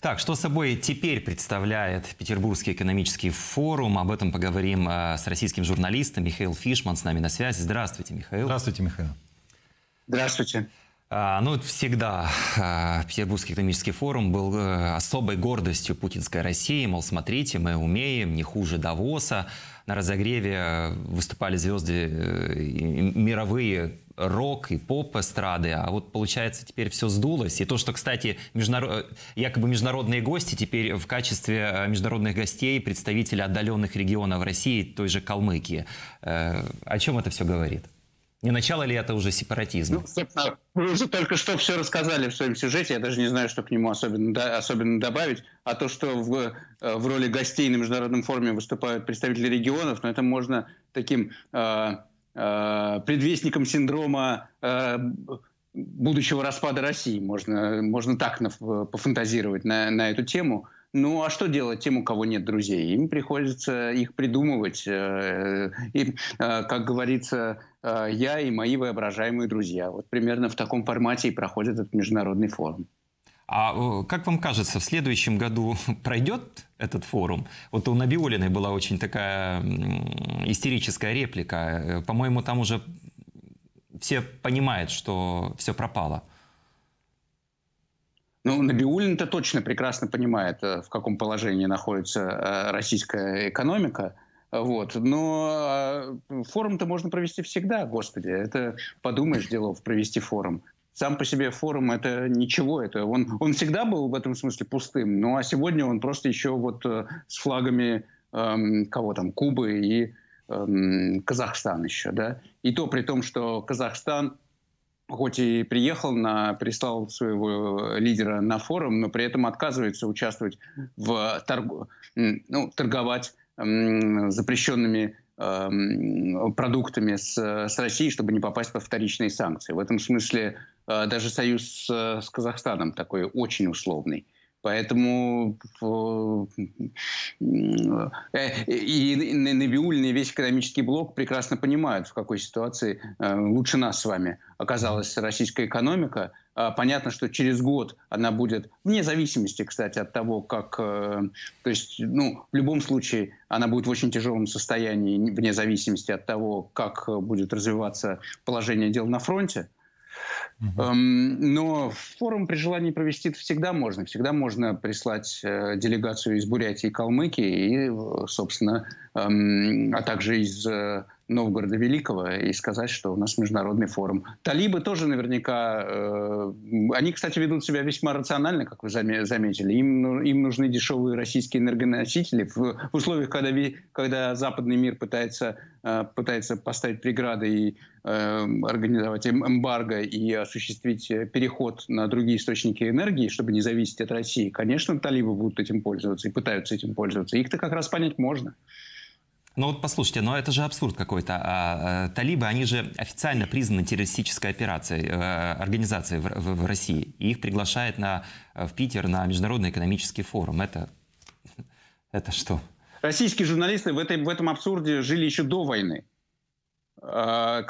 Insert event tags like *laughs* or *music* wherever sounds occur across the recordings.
Так, что собой теперь представляет Петербургский экономический форум? Об этом поговорим э, с российским журналистом Михаил Фишман с нами на связи. Здравствуйте, Михаил. Здравствуйте, Михаил. Здравствуйте. А, ну, всегда э, Петербургский экономический форум был э, особой гордостью путинской России. Мол, смотрите, мы умеем, не хуже Давоса. На разогреве выступали звезды мировые рок и поп-эстрады, а вот получается теперь все сдулось. И то, что, кстати, международ... Э, якобы международные гости теперь в качестве э, международных гостей представители отдаленных регионов России, той же Калмыкии. Э, о чем это все говорит? Не начало ли это уже сепаратизм? Ну, вы уже только что все рассказали в своем сюжете, я даже не знаю, что к нему особенно, да, особенно добавить. А то, что в, в роли гостей на международном форуме выступают представители регионов, но ну, это можно таким э, Э, предвестником синдрома э, будущего распада России. Можно, можно так э, пофантазировать на, на эту тему. Ну а что делать тем, у кого нет друзей? Им приходится их придумывать. И, как говорится, я и мои воображаемые друзья. Вот примерно в таком формате и проходит этот международный форум. А э, как вам кажется, в следующем году *laughs* пройдет этот форум? Вот у Набиулиной была очень такая истерическая реплика. Э, по-моему, там уже все понимают, что все пропало. Ну, Набиулин-то точно прекрасно понимает, э, в каком положении находится российская экономика. Вот. Но форум-то можно провести всегда, господи. Это подумаешь делов провести форум сам по себе форум это ничего, это он, он всегда был в этом смысле пустым, ну а сегодня он просто еще вот э, с флагами эм, кого там, Кубы и эм, Казахстан еще, да, и то при том, что Казахстан хоть и приехал, на, прислал своего лидера на форум, но при этом отказывается участвовать в торг, ну, торговать эм, запрещенными эм, продуктами с, с Россией, чтобы не попасть под вторичные санкции. В этом смысле Э, даже союз э, с Казахстаном такой очень условный. Поэтому э, и Набиулин, и весь экономический блок прекрасно понимают, в какой ситуации лучше нас с вами оказалась российская экономика. А понятно, что через год она будет, вне зависимости, кстати, от того, как... То есть, ну, в любом случае, она будет в очень тяжелом состоянии, вне зависимости от того, как будет развиваться положение дел на фронте Угу. Эм, но форум при желании провести всегда можно. Всегда можно прислать э, делегацию из Бурятии и Калмыкии, и, э, собственно, эм, а также из э, Новгорода Великого и сказать, что у нас международный форум. Талибы тоже наверняка... Э, они, кстати, ведут себя весьма рационально, как вы заметили. Им, ну, им нужны дешевые российские энергоносители в, в условиях, когда, когда западный мир пытается, э, пытается поставить преграды и э, организовать эм-, эмбарго и осуществить э, переход на другие источники энергии, чтобы не зависеть от России. Конечно, талибы будут этим пользоваться и пытаются этим пользоваться. Их-то как раз понять можно. Ну вот послушайте, но это же абсурд какой-то. А, а, талибы, они же официально признаны террористической операцией, э, организацией в, в, в России. И их приглашают на, э, в Питер на Международный экономический форум. Это, *laughs* это что? Российские журналисты в, этой, в этом абсурде жили еще до войны а,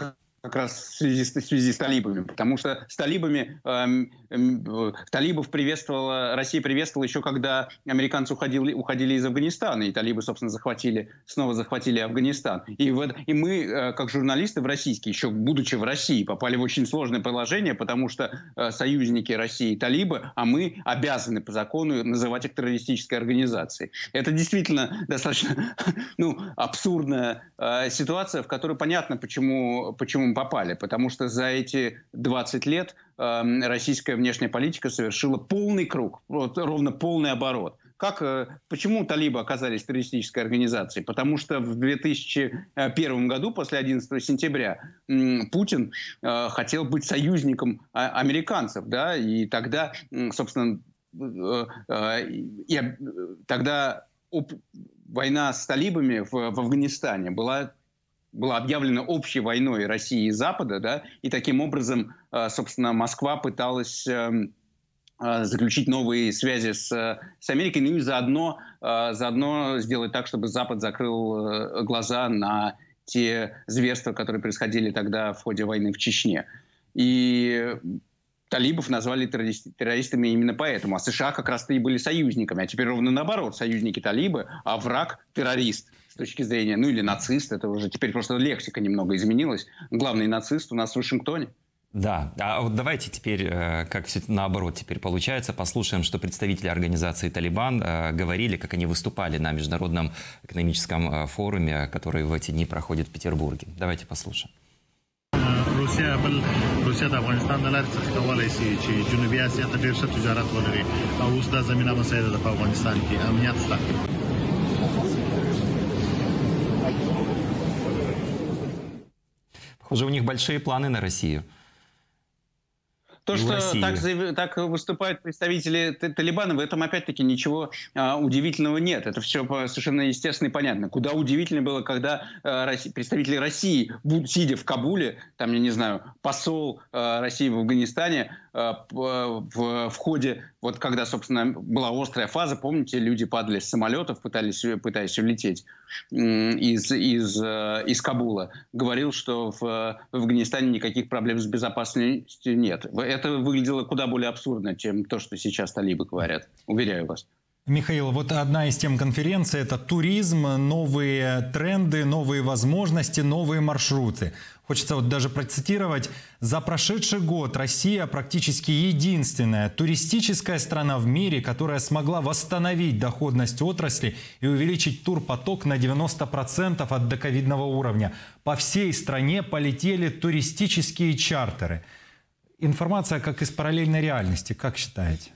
как раз в связи, в связи с талибами, потому что с талибами э, э, талибов приветствовала, Россия приветствовала еще когда американцы уходили, уходили из Афганистана, и талибы, собственно, захватили, снова захватили Афганистан. И, вот и мы, э, как журналисты в российские, еще будучи в России, попали в очень сложное положение, потому что э, союзники России талибы, а мы обязаны по закону называть их террористической организацией. Это действительно достаточно *laughs* ну, абсурдная э, ситуация, в которой понятно, почему, почему мы попали, потому что за эти 20 лет э, российская внешняя политика совершила полный круг, вот, ровно полный оборот. Как, э, почему талибы оказались террористической организацией? Потому что в 2001 году, после 11 сентября, Путин э, хотел быть союзником а, американцев, да, и тогда, собственно, я, э, тогда война с талибами в Афганистане была была объявлена общей войной России и Запада, да, и таким образом, э, собственно, Москва пыталась эм, э, заключить новые связи с, э, с Америкой, ну и заодно, заодно сделать так, чтобы Запад закрыл глаза на те зверства, которые происходили тогда в ходе войны в Чечне. И талибов назвали террористами именно поэтому. А США как раз-то и были союзниками. А теперь ровно наоборот. Союзники талибы, а враг террорист точки зрения, ну или нацист, это уже теперь просто лексика немного изменилась. Главный нацист у нас в Вашингтоне. Да, а вот давайте теперь, э, как все наоборот теперь получается, послушаем, что представители организации «Талибан» э, говорили, как они выступали на Международном экономическом э, форуме, который в эти дни проходит в Петербурге. Давайте послушаем. روسیا Похоже, у них большие планы на Россию. То, что так, так выступают представители Талибана, в этом опять-таки ничего а, удивительного нет. Это все совершенно естественно и понятно. Куда удивительно было, когда а, Россия, представители России, сидя в Кабуле, там, я не знаю, посол а, России в Афганистане, Э, в, в ходе, вот когда, собственно, была острая фаза, помните, люди падали с самолетов, пытались, пытаясь улететь из, из, э, из Кабула, говорил, что в, в Афганистане никаких проблем с безопасностью нет. Это выглядело куда более абсурдно, чем то, что сейчас талибы говорят, уверяю вас. Михаил, вот одна из тем конференции – это туризм, новые тренды, новые возможности, новые маршруты. Хочется вот даже процитировать. «За прошедший год Россия практически единственная туристическая страна в мире, которая смогла восстановить доходность отрасли и увеличить турпоток на 90% от доковидного уровня. По всей стране полетели туристические чартеры». Информация как из параллельной реальности, как считаете?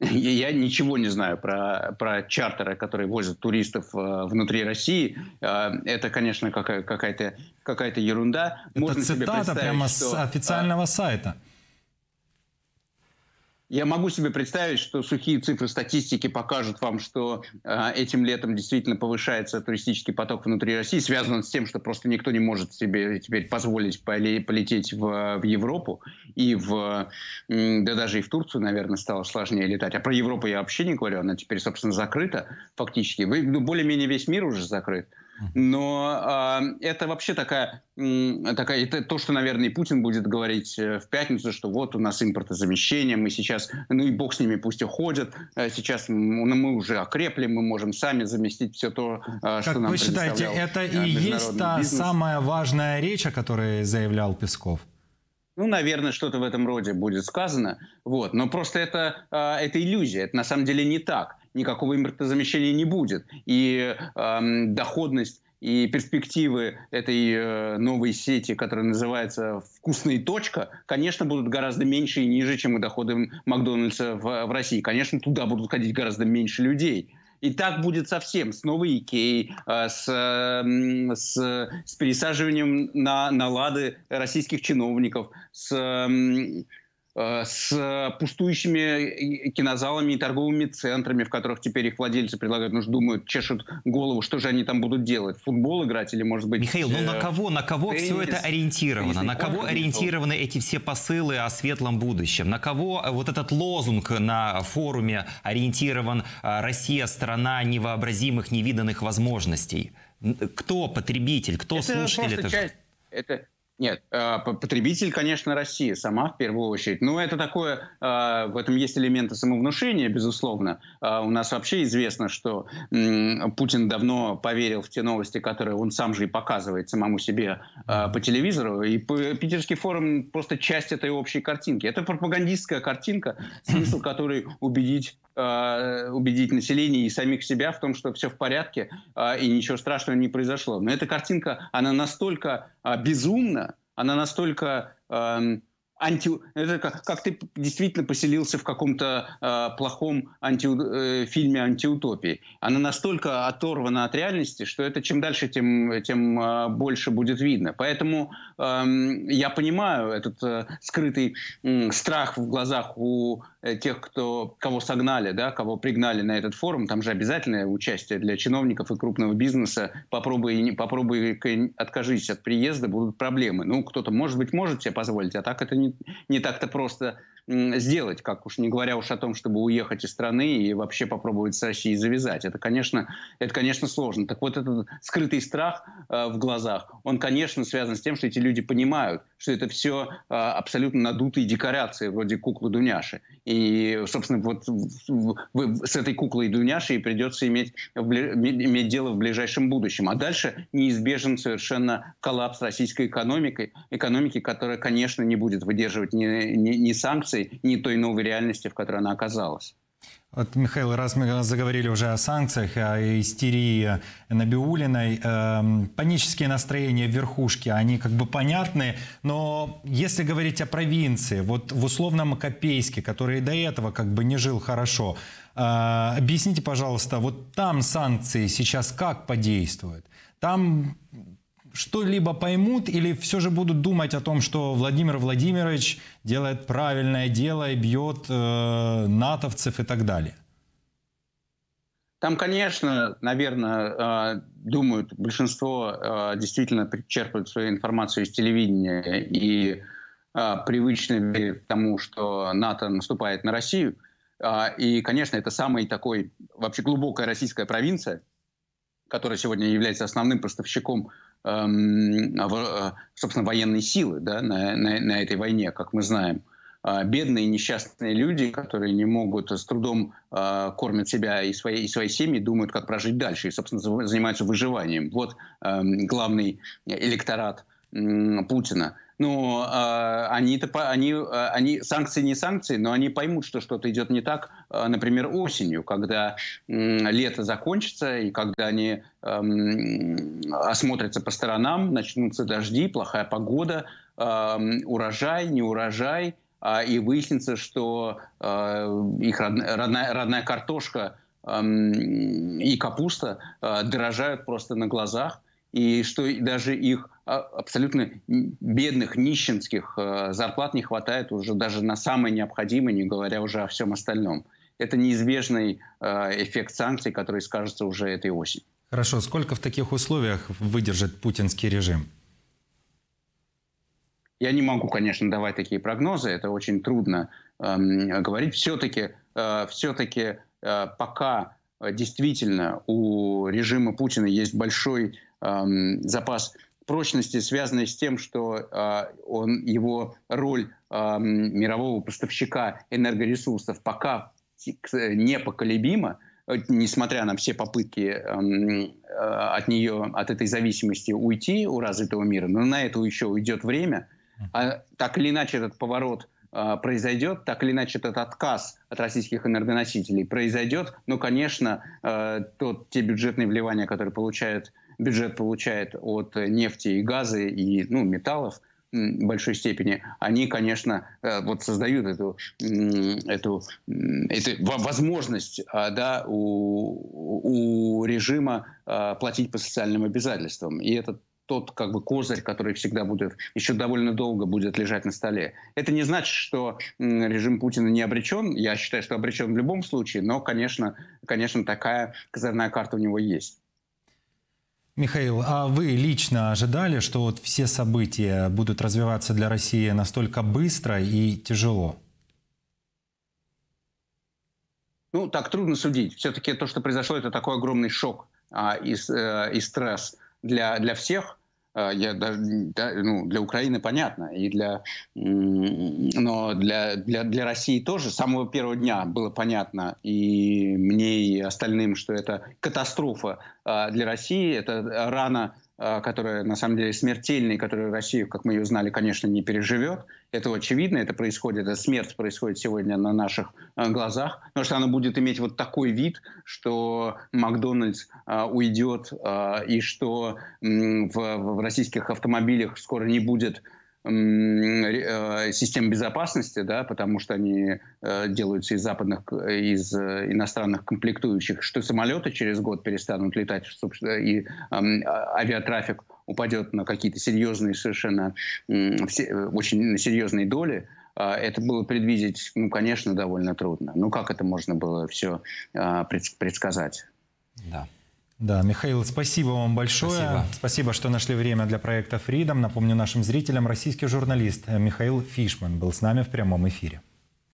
*laughs* Я ничего не знаю про, про чартеры, которые возят туристов э, внутри России. Э, это, конечно, какая, какая-то какая ерунда. Это Можно цитата прямо что, с э, официального а, сайта. Я могу себе представить, что сухие цифры статистики покажут вам, что э, этим летом действительно повышается туристический поток внутри России. Связан с тем, что просто никто не может себе теперь позволить полететь в, в Европу. И в, да даже и в Турцию, наверное, стало сложнее летать. А про Европу я вообще не говорю. Она теперь, собственно, закрыта фактически. Ну, более-менее весь мир уже закрыт. Но э, это вообще такая, такая это то, что, наверное, и Путин будет говорить э, в пятницу, что вот у нас импортозамещение, мы сейчас, ну и бог с ними, пусть уходят, а сейчас ну, мы уже окрепли, мы можем сами заместить все то, э, как что нам Как вы считаете, это э, и есть та бизнес. самая важная речь, о которой заявлял Песков? Ну, наверное, что-то в этом роде будет сказано. Вот. Но просто это, это иллюзия, это на самом деле не так никакого импортозамещения не будет. И э, доходность и перспективы этой э, новой сети, которая называется «Вкусная точка», конечно, будут гораздо меньше и ниже, чем доходы Макдональдса в, в России. Конечно, туда будут ходить гораздо меньше людей. И так будет совсем с новой Икеей, э, с, эм, с, с пересаживанием на, на лады российских чиновников, с эм, Э, с э, пустующими э, кинозалами и торговыми центрами, в которых теперь их владельцы предлагают, ну, думают, чешут голову, что же они там будут делать, футбол играть или, может быть... Михаил, ну на кого, на кого теннис, все это ориентировано? Теннис, на кого ну. ориентированы эти все посылы о светлом будущем? На кого вот этот лозунг на форуме ориентирован «Россия – страна невообразимых, невиданных возможностей»? Кто потребитель, кто это слушатель? Это часть, это, нет, а, потребитель, конечно, Россия сама в первую очередь. Но ну, это такое, а, в этом есть элементы самовнушения, безусловно. А, у нас вообще известно, что Путин давно поверил в те новости, которые он сам же и показывает самому себе по телевизору. И Питерский форум просто часть этой общей картинки. Это пропагандистская картинка, смысл которой убедить убедить население и самих себя в том, что все в порядке и ничего страшного не произошло. Но эта картинка, она настолько безумна, она настолько э, анти... Это как, как ты действительно поселился в каком-то э, плохом анти... э, фильме антиутопии. Она настолько оторвана от реальности, что это чем дальше, тем, тем э, больше будет видно. Поэтому э, я понимаю этот э, скрытый э, страх в глазах у Э, тех, кто, кого согнали, да, кого пригнали на этот форум, там же обязательное участие для чиновников и крупного бизнеса. Попробуй, не попробуй откажись от приезда, будут проблемы. Ну, кто-то, может быть, может себе позволить, а так это не, не так-то просто сделать, как уж не говоря уж о том, чтобы уехать из страны и вообще попробовать с Россией завязать. Это, конечно, это, конечно, сложно. Так вот этот скрытый страх э, в глазах, он, конечно, связан с тем, что эти люди понимают, что это все э, абсолютно надутые декорации вроде куклы Дуняши. И, собственно, вот в, в, с этой куклой Дуняши и придется иметь, в, иметь дело в ближайшем будущем. А дальше неизбежен совершенно коллапс российской экономики, экономики, которая, конечно, не будет выдерживать ни, ни, ни санкции, санкций, ни той новой реальности, в которой она оказалась. Вот, Михаил, раз мы заговорили уже о санкциях, о а истерии Набиулиной, э, эм, панические настроения в верхушке, они как бы понятны, но если говорить о провинции, вот в условном Копейске, который до этого как бы не жил хорошо, э, объясните, пожалуйста, вот там санкции сейчас как подействуют? Там что-либо поймут или все же будут думать о том, что Владимир Владимирович делает правильное дело и бьет э, натовцев и так далее? Там, конечно, наверное, э, думают, большинство э, действительно черпают свою информацию из телевидения и э, привычно верят тому, что НАТО наступает на Россию. И, конечно, это самая такой вообще глубокая российская провинция, которая сегодня является основным поставщиком Эм, а э, собственно, военной силы да, на, на, на этой войне, как мы знаем. А бедные несчастные люди, которые не могут, э, с трудом э, кормить себя и свои, и свои семьи, думают, как прожить дальше, и, собственно, занимаются выживанием. Вот эм, главный электорат Путина – ну, а, они-то, они, а, они, санкции не санкции, но они поймут, что что-то идет не так, а, например, осенью, когда лето закончится, и когда они эм, осмотрятся по сторонам, начнутся дожди, плохая погода, эм, урожай, не урожай, и выяснится, что э, их родная, родная картошка эм, и капуста э, дорожают просто на глазах, и что даже их а, абсолютно бедных, нищенских э, зарплат не хватает уже даже на самое необходимое, не говоря уже о всем остальном. Это неизбежный э, эффект санкций, который скажется уже этой осенью. Хорошо. Сколько в таких условиях выдержит путинский режим? Я не могу, конечно, давать такие прогнозы. Это очень трудно эм, э, говорить. Все-таки, э, все-таки э, пока действительно у режима Путина есть большой э, запас прочности, связанной с тем, что э, он, его роль э, мирового поставщика энергоресурсов пока э, непоколебима, э, несмотря на все попытки эм, э, от нее, от этой зависимости уйти у развитого мира, но на это еще уйдет время. А так или иначе этот поворот а, произойдет, так или иначе этот отказ от российских энергоносителей произойдет, но, конечно, тот, те бюджетные вливания, которые получают бюджет получает от э, нефти и газа и ну, металлов большой степени, они, конечно, э, вот создают эту, эту, эту возможность а, да, у, у режима а, платить по социальным обязательствам. И это тот как бы козырь, который всегда будет, еще довольно долго будет лежать на столе. Это не значит, что режим Путина не обречен. Я считаю, что обречен в любом случае, но, конечно, конечно такая козырная карта у него есть. Михаил, а вы лично ожидали, что вот все события будут развиваться для России настолько быстро и тяжело? Ну, так трудно судить. Все-таки то, что произошло, это такой огромный шок а, и, э, и стресс для, для всех. А, я даже ну, для Украины понятно, и для, но для, для, для России тоже с самого первого дня было понятно, и мне и остальным, что это катастрофа а, для России, это рана Э, которая на самом деле смертельная, которую Россия, как мы ее знали, конечно, не переживет. Это очевидно, это происходит, эта смерть происходит сегодня на наших э, глазах, потому что она будет иметь вот такой вид, что Макдональдс а, э, уйдет, а, и что м, в, в российских автомобилях скоро не будет Э, систем безопасности, да, потому что они э, делаются из западных, из э, иностранных комплектующих, что самолеты через год перестанут летать, и а, авиатрафик упадет на какие-то серьезные совершенно, очень серьезные доли, а, это было предвидеть, ну, конечно, довольно трудно. Ну, как это можно было все а, предсказать? Да. Да, Михаил, спасибо вам большое. Спасибо. спасибо, что нашли время для проекта Freedom. Напомню нашим зрителям, российский журналист Михаил Фишман был с нами в прямом эфире.